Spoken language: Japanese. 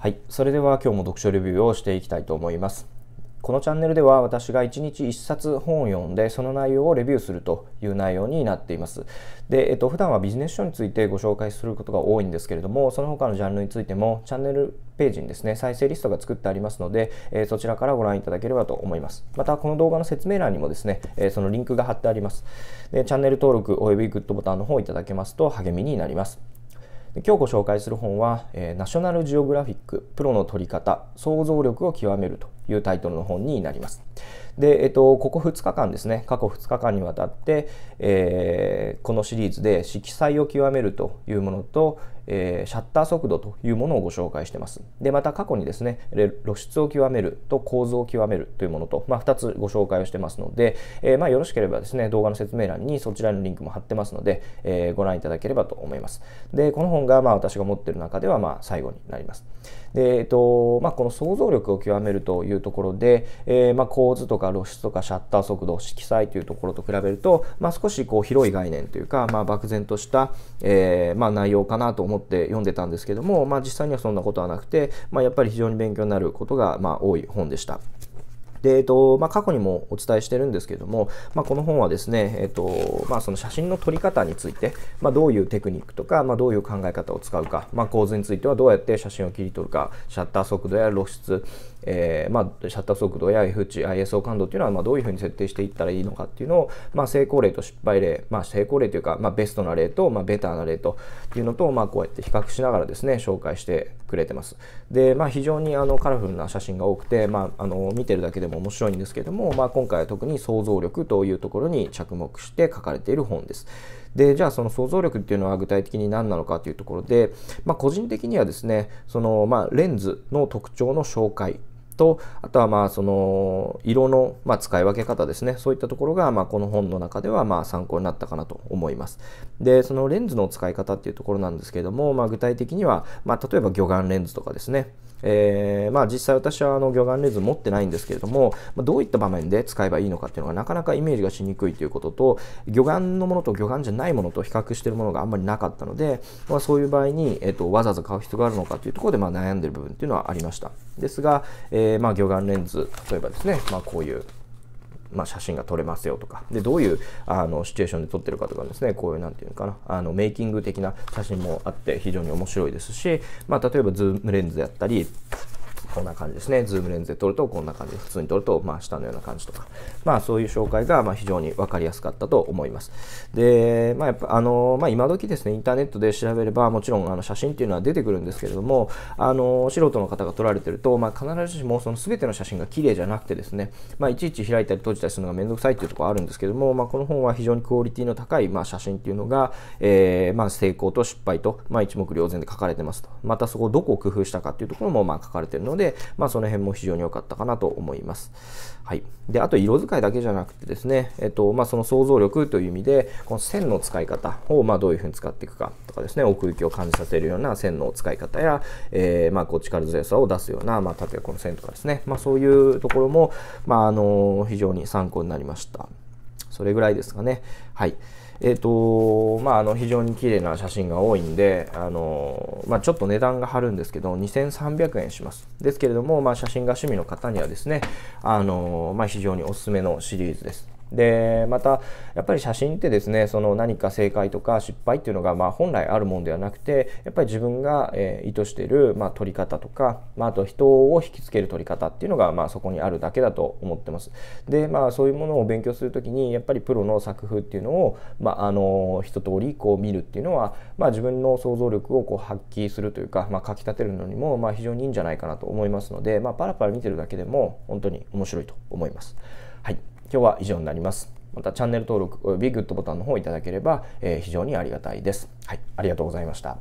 はい、それでは今日も読書レビューをしていきたいと思います。このチャンネルでは私が1日1冊本を読んでその内容をレビューするという内容になっています。で、えっと、普段はビジネス書についてご紹介することが多いんですけれども、その他のジャンルについてもチャンネルページにですね、再生リストが作ってありますので、えそちらからご覧いただければと思います。また、この動画の説明欄にもですね、えそのリンクが貼ってあります。で、チャンネル登録およびグッドボタンの方をいただけますと励みになります。今日ご紹介する本は、えナショナルジオグラフィックプロの撮り方想像力を極めるというタイトルの本になります。で、えっと、ここ2日間ですね、過去2日間にわたって、えー、このシリーズで色彩を極めるというものと、えー、シャッター速度というものをご紹介してます。で、また過去にですね、露出を極めると構造を極めるというものと、まあ、2つご紹介をしてますので、えー、まあ、よろしければですね、動画の説明欄にそちらのリンクも貼ってますので、えー、ご覧いただければと思います。で、この本がまあ私が持ってる中ではまあ最後になります。で、えっと、まあ、この想像力を極めるといういうところで、えー、ま構図とか露出とかシャッター速度、色彩というところと比べると、まあ、少しこう広い概念というか、まあ、漠然とした、えー、ま内容かなと思って読んでたんですけども、まあ、実際にはそんなことはなくて、まやっぱり非常に勉強になることが、ま多い本でした。で、えっと、まあ、過去にもお伝えしてるんですけども、まあ、この本はですね、えっと、まあ、その写真の撮り方について、まあ、どういうテクニックとか、まあ、どういう考え方を使うか、まあ、構図についてはどうやって写真を切り取るか、シャッター速度や露出、えー、まあ、シャッター速度や F 値 ISO 感度っていうのはまどういうふうに設定していったらいいのかっていうのを、まあ、成功例と失敗例、まあ、成功例というか、まベストな例と、まベターな例というのと、まあ、こうやって比較しながらですね紹介してくれてます。で、まあ、非常にあのカラフルな写真が多くて、まあ、あの見てるだけでも面白いんですけども、まあ、今回は特に想像力というところに着目して書かれている本です。でじゃあその想像力っていうのは具体的に何なのかというところで、まあ、個人的にはですねその、まあ、レンズの特徴の紹介と、あとはまあその色のまあ使い分け方ですね。そういったところがまあこの本の中ではまあ参考になったかなと思います。で、そのレンズの使い方っていうところなんですけども、まあ具体的には、まあ例えば魚眼レンズとかですね。えー、まあ実際私はあの魚眼レンズ持ってないんですけれども、まあ、どういった場面で使えばいいのかっていうのがなかなかイメージがしにくいということと、魚眼のものと魚眼じゃないものと比較してるものがあんまりなかったので、まあ、そういう場合に、えっ、ー、と、わざわざ買う必要があるのかというところでまあ悩んでる部分っていうのはありました。ですが、えー、まあ、魚眼レンズ、例えばですね、まあ、こういう、まあ、写真が撮れますよとか、で、どういうあのシチュエーションで撮ってるかとかですね、こういう、なんていうのかな、あのメイキング的な写真もあって非常に面白いですし、まあ、例えばズームレンズであったり、こんな感じですね。ズームレンズで撮るとこんな感じ。普通に撮ると、まあ、下のような感じとか。まあ、そういう紹介が、ま非常に分かりやすかったと思います。で、まあ、やっぱ、あの、まあ、今時ですね、インターネットで調べれば、もちろん、あの、写真っていうのは出てくるんですけれども、あの、素人の方が撮られてると、まあ、必ずしも、その全ての写真が綺麗じゃなくてですね、まあ、いちいち開いたり閉じたりするのがめんどくさいっていうところあるんですけども、まあ、この本は非常にクオリティの高い、まあ、写真っていうのが、えー、まあ、成功と失敗と、まあ、一目瞭然で書かれてますと。また、そこどこを工夫したかっていうところも、まあ、書かれてるので、で、まあ、その辺も非常に良かったかなと思います。はい、であと色使いだけじゃなくてですね、えっとまあ、その想像力という意味でこの線の使い方をまどういうふうに使っていくかとかですね奥行きを感じさせるような線の使い方や、えー、まこう力強さを出すような、まあ、例えばこの線とかですね、まそういうところも、まあ、あの非常に参考になりました。それぐらいですかね。はい。えっ、ー、と、まあ、あの、非常に綺麗な写真が多いんで、あの、まあ、ちょっと値段が張るんですけど、2300円します。ですけれども、まあ、写真が趣味の方にはですね、あの、まあ、非常におすすめのシリーズです。でまたやっぱり写真ってですねその何か正解とか失敗っていうのがまあ本来あるもんではなくてやっぱり自分が、え意図している、まあ、撮り方とか、まあ、あと人を引きつける撮り方っていうのが、まあ、そこにあるだけだと思ってます。でまあそういうものを勉強する時にやっぱりプロの作風っていうのを、まあ、あの一通りこう見るっていうのは、まあ、自分の想像力をこう発揮するというか、まあ、かきたてるのにも、まあ、非常にいいんじゃないかなと思いますので、まあ、パラパラ見てるだけでも本当に面白いと思います。はい、今日は以上になります。またチャンネル登録およびグッドボタンの方いただければ、えー、非常にありがたいです。はい、ありがとうございました。